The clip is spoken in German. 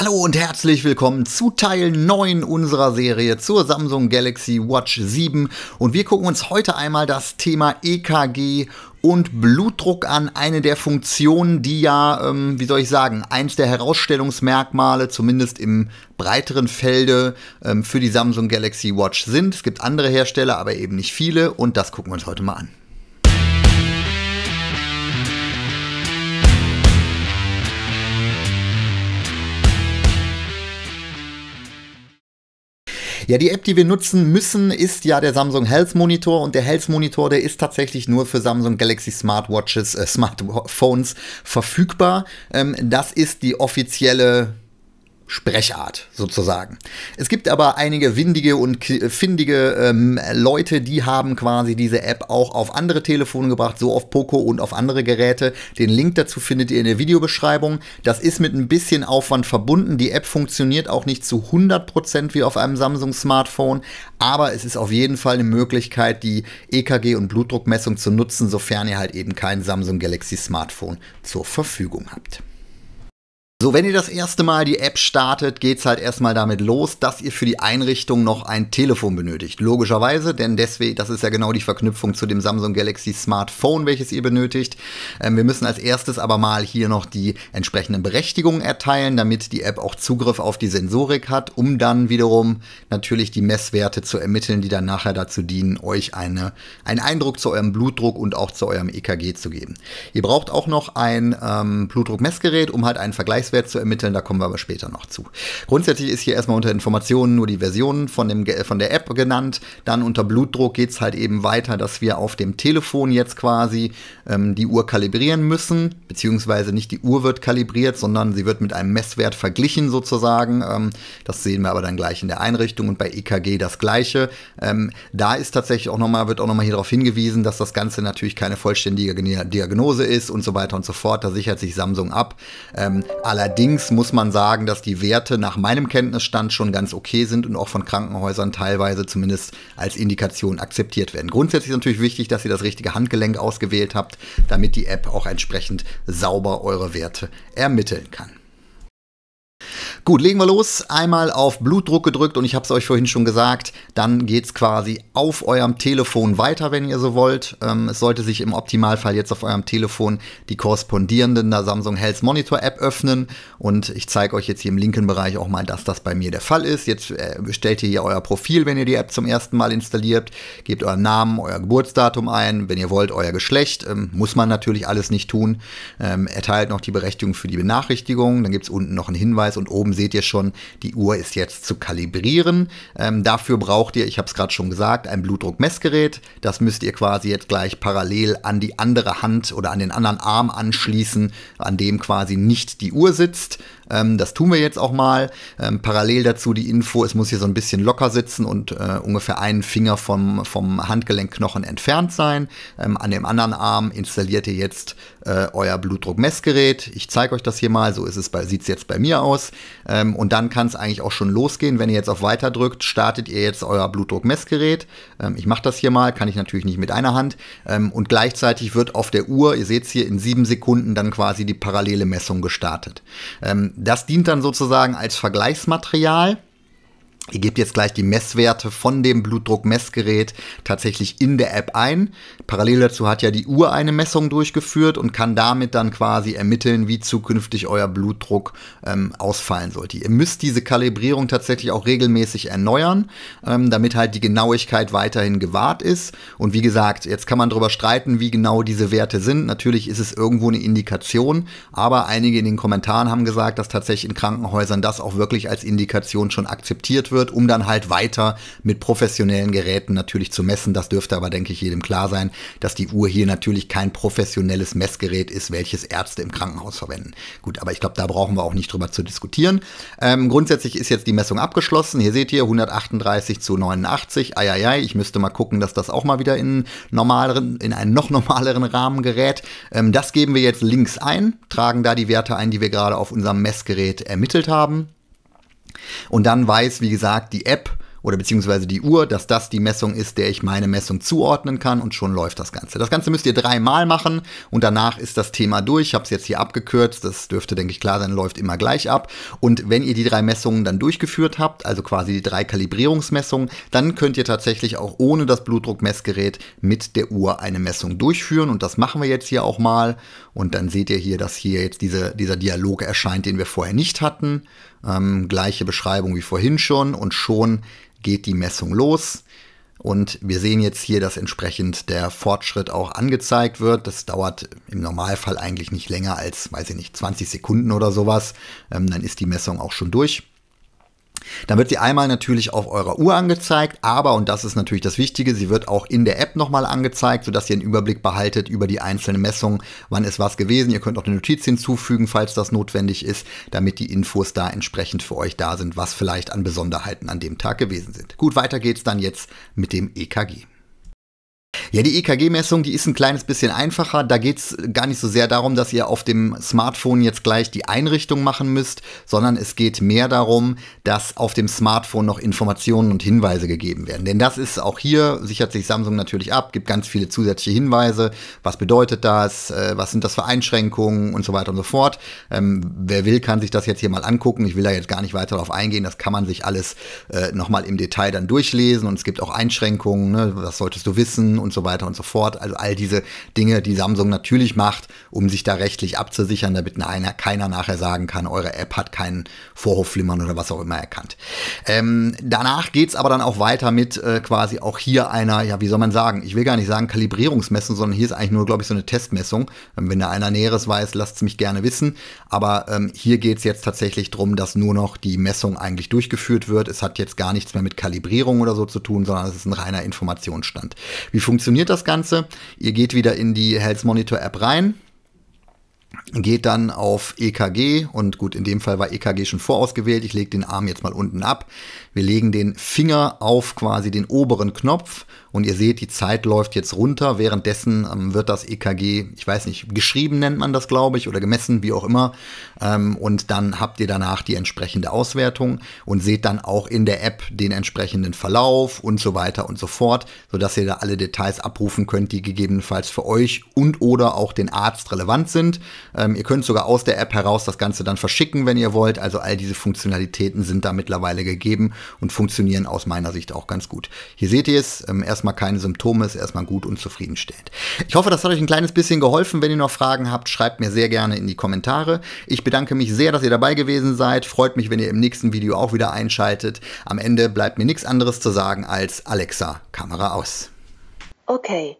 Hallo und herzlich willkommen zu Teil 9 unserer Serie zur Samsung Galaxy Watch 7 und wir gucken uns heute einmal das Thema EKG und Blutdruck an, eine der Funktionen, die ja, ähm, wie soll ich sagen, eins der Herausstellungsmerkmale, zumindest im breiteren Felde, ähm, für die Samsung Galaxy Watch sind. Es gibt andere Hersteller, aber eben nicht viele und das gucken wir uns heute mal an. Ja, die App, die wir nutzen müssen, ist ja der Samsung Health Monitor und der Health Monitor, der ist tatsächlich nur für Samsung Galaxy Smartwatches, äh, Smartphones verfügbar. Ähm, das ist die offizielle Sprechart sozusagen. Es gibt aber einige windige und findige ähm, Leute, die haben quasi diese App auch auf andere Telefone gebracht, so auf Poco und auf andere Geräte. Den Link dazu findet ihr in der Videobeschreibung. Das ist mit ein bisschen Aufwand verbunden. Die App funktioniert auch nicht zu 100% wie auf einem Samsung-Smartphone, aber es ist auf jeden Fall eine Möglichkeit, die EKG- und Blutdruckmessung zu nutzen, sofern ihr halt eben kein Samsung Galaxy Smartphone zur Verfügung habt. So, wenn ihr das erste Mal die App startet, geht's halt erstmal damit los, dass ihr für die Einrichtung noch ein Telefon benötigt. Logischerweise, denn deswegen, das ist ja genau die Verknüpfung zu dem Samsung Galaxy Smartphone, welches ihr benötigt. Ähm, wir müssen als erstes aber mal hier noch die entsprechenden Berechtigungen erteilen, damit die App auch Zugriff auf die Sensorik hat, um dann wiederum natürlich die Messwerte zu ermitteln, die dann nachher dazu dienen, euch eine, einen Eindruck zu eurem Blutdruck und auch zu eurem EKG zu geben. Ihr braucht auch noch ein ähm, Blutdruckmessgerät, um halt einen Vergleich Preiswert zu ermitteln, da kommen wir aber später noch zu. Grundsätzlich ist hier erstmal unter Informationen nur die Version von, dem, von der App genannt. Dann unter Blutdruck geht es halt eben weiter, dass wir auf dem Telefon jetzt quasi ähm, die Uhr kalibrieren müssen, beziehungsweise nicht die Uhr wird kalibriert, sondern sie wird mit einem Messwert verglichen sozusagen. Ähm, das sehen wir aber dann gleich in der Einrichtung und bei EKG das gleiche. Ähm, da ist tatsächlich auch nochmal, wird auch nochmal hier darauf hingewiesen, dass das Ganze natürlich keine vollständige Diagnose ist und so weiter und so fort. Da sichert sich Samsung ab. Ähm, Allerdings muss man sagen, dass die Werte nach meinem Kenntnisstand schon ganz okay sind und auch von Krankenhäusern teilweise zumindest als Indikation akzeptiert werden. Grundsätzlich ist natürlich wichtig, dass ihr das richtige Handgelenk ausgewählt habt, damit die App auch entsprechend sauber eure Werte ermitteln kann. Gut, legen wir los. Einmal auf Blutdruck gedrückt und ich habe es euch vorhin schon gesagt, dann geht es quasi auf eurem Telefon weiter, wenn ihr so wollt. Ähm, es sollte sich im Optimalfall jetzt auf eurem Telefon die korrespondierenden der Samsung Health Monitor App öffnen und ich zeige euch jetzt hier im linken Bereich auch mal, dass das bei mir der Fall ist. Jetzt äh, bestellt ihr hier euer Profil, wenn ihr die App zum ersten Mal installiert, gebt euren Namen, euer Geburtsdatum ein, wenn ihr wollt, euer Geschlecht. Ähm, muss man natürlich alles nicht tun. Ähm, erteilt noch die Berechtigung für die Benachrichtigung, dann gibt es unten noch einen Hinweis und oben seht ihr schon, die Uhr ist jetzt zu kalibrieren. Ähm, dafür braucht ihr, ich habe es gerade schon gesagt, ein Blutdruckmessgerät. Das müsst ihr quasi jetzt gleich parallel an die andere Hand oder an den anderen Arm anschließen, an dem quasi nicht die Uhr sitzt. Ähm, das tun wir jetzt auch mal. Ähm, parallel dazu die Info, es muss hier so ein bisschen locker sitzen und äh, ungefähr einen Finger vom, vom Handgelenkknochen entfernt sein. Ähm, an dem anderen Arm installiert ihr jetzt äh, euer Blutdruckmessgerät. Ich zeige euch das hier mal, so ist es bei, sieht es jetzt bei mir aus. Ähm, und dann kann es eigentlich auch schon losgehen. Wenn ihr jetzt auf Weiter drückt, startet ihr jetzt euer Blutdruckmessgerät. Ähm, ich mache das hier mal, kann ich natürlich nicht mit einer Hand. Ähm, und gleichzeitig wird auf der Uhr, ihr seht es hier, in sieben Sekunden dann quasi die parallele Messung gestartet. Ähm, das dient dann sozusagen als Vergleichsmaterial Ihr gebt jetzt gleich die Messwerte von dem Blutdruckmessgerät tatsächlich in der App ein. Parallel dazu hat ja die Uhr eine Messung durchgeführt und kann damit dann quasi ermitteln, wie zukünftig euer Blutdruck ähm, ausfallen sollte. Ihr müsst diese Kalibrierung tatsächlich auch regelmäßig erneuern, ähm, damit halt die Genauigkeit weiterhin gewahrt ist. Und wie gesagt, jetzt kann man darüber streiten, wie genau diese Werte sind. Natürlich ist es irgendwo eine Indikation, aber einige in den Kommentaren haben gesagt, dass tatsächlich in Krankenhäusern das auch wirklich als Indikation schon akzeptiert wird wird, um dann halt weiter mit professionellen Geräten natürlich zu messen. Das dürfte aber, denke ich, jedem klar sein, dass die Uhr hier natürlich kein professionelles Messgerät ist, welches Ärzte im Krankenhaus verwenden. Gut, aber ich glaube, da brauchen wir auch nicht drüber zu diskutieren. Ähm, grundsätzlich ist jetzt die Messung abgeschlossen. Hier seht ihr 138 zu 89. Eieiei, ich müsste mal gucken, dass das auch mal wieder in, normaleren, in einen noch normaleren Rahmen gerät. Ähm, das geben wir jetzt links ein, tragen da die Werte ein, die wir gerade auf unserem Messgerät ermittelt haben. Und dann weiß, wie gesagt, die App, oder beziehungsweise die Uhr, dass das die Messung ist, der ich meine Messung zuordnen kann und schon läuft das Ganze. Das Ganze müsst ihr dreimal machen und danach ist das Thema durch. Ich habe es jetzt hier abgekürzt, das dürfte, denke ich, klar sein, läuft immer gleich ab. Und wenn ihr die drei Messungen dann durchgeführt habt, also quasi die drei Kalibrierungsmessungen, dann könnt ihr tatsächlich auch ohne das Blutdruckmessgerät mit der Uhr eine Messung durchführen und das machen wir jetzt hier auch mal und dann seht ihr hier, dass hier jetzt diese, dieser Dialog erscheint, den wir vorher nicht hatten. Ähm, gleiche Beschreibung wie vorhin schon und schon geht die Messung los. Und wir sehen jetzt hier, dass entsprechend der Fortschritt auch angezeigt wird. Das dauert im Normalfall eigentlich nicht länger als, weiß ich nicht, 20 Sekunden oder sowas. Ähm, dann ist die Messung auch schon durch. Dann wird sie einmal natürlich auf eurer Uhr angezeigt, aber, und das ist natürlich das Wichtige, sie wird auch in der App nochmal angezeigt, sodass ihr einen Überblick behaltet über die einzelnen Messungen, wann ist was gewesen. Ihr könnt auch eine Notiz hinzufügen, falls das notwendig ist, damit die Infos da entsprechend für euch da sind, was vielleicht an Besonderheiten an dem Tag gewesen sind. Gut, weiter geht's dann jetzt mit dem EKG. Ja, die EKG-Messung, die ist ein kleines bisschen einfacher. Da geht es gar nicht so sehr darum, dass ihr auf dem Smartphone jetzt gleich die Einrichtung machen müsst, sondern es geht mehr darum, dass auf dem Smartphone noch Informationen und Hinweise gegeben werden. Denn das ist auch hier, sichert sich Samsung natürlich ab, gibt ganz viele zusätzliche Hinweise. Was bedeutet das? Äh, was sind das für Einschränkungen und so weiter und so fort? Ähm, wer will, kann sich das jetzt hier mal angucken. Ich will da jetzt gar nicht weiter darauf eingehen. Das kann man sich alles äh, nochmal im Detail dann durchlesen. Und es gibt auch Einschränkungen. Ne? Was solltest du wissen? und so weiter und so fort. Also all diese Dinge, die Samsung natürlich macht, um sich da rechtlich abzusichern, damit einer, keiner nachher sagen kann, eure App hat keinen Vorhofflimmern oder was auch immer erkannt. Ähm, danach es aber dann auch weiter mit äh, quasi auch hier einer, ja, wie soll man sagen, ich will gar nicht sagen Kalibrierungsmessung, sondern hier ist eigentlich nur, glaube ich, so eine Testmessung. Ähm, wenn da einer Näheres weiß, lasst es mich gerne wissen. Aber ähm, hier es jetzt tatsächlich darum, dass nur noch die Messung eigentlich durchgeführt wird. Es hat jetzt gar nichts mehr mit Kalibrierung oder so zu tun, sondern es ist ein reiner Informationsstand. Wie funktioniert das Ganze? Ihr geht wieder in die Health Monitor App rein, geht dann auf EKG und gut, in dem Fall war EKG schon vorausgewählt. Ich lege den Arm jetzt mal unten ab. Wir legen den Finger auf quasi den oberen Knopf und ihr seht, die Zeit läuft jetzt runter. Währenddessen ähm, wird das EKG, ich weiß nicht, geschrieben nennt man das, glaube ich, oder gemessen, wie auch immer. Ähm, und dann habt ihr danach die entsprechende Auswertung und seht dann auch in der App den entsprechenden Verlauf und so weiter und so fort, sodass ihr da alle Details abrufen könnt, die gegebenenfalls für euch und oder auch den Arzt relevant sind ähm, ihr könnt sogar aus der App heraus das Ganze dann verschicken, wenn ihr wollt. Also all diese Funktionalitäten sind da mittlerweile gegeben und funktionieren aus meiner Sicht auch ganz gut. Hier seht ihr es, ähm, erstmal keine Symptome, ist erstmal gut und zufriedenstellend. Ich hoffe, das hat euch ein kleines bisschen geholfen. Wenn ihr noch Fragen habt, schreibt mir sehr gerne in die Kommentare. Ich bedanke mich sehr, dass ihr dabei gewesen seid. Freut mich, wenn ihr im nächsten Video auch wieder einschaltet. Am Ende bleibt mir nichts anderes zu sagen als Alexa, Kamera aus. Okay.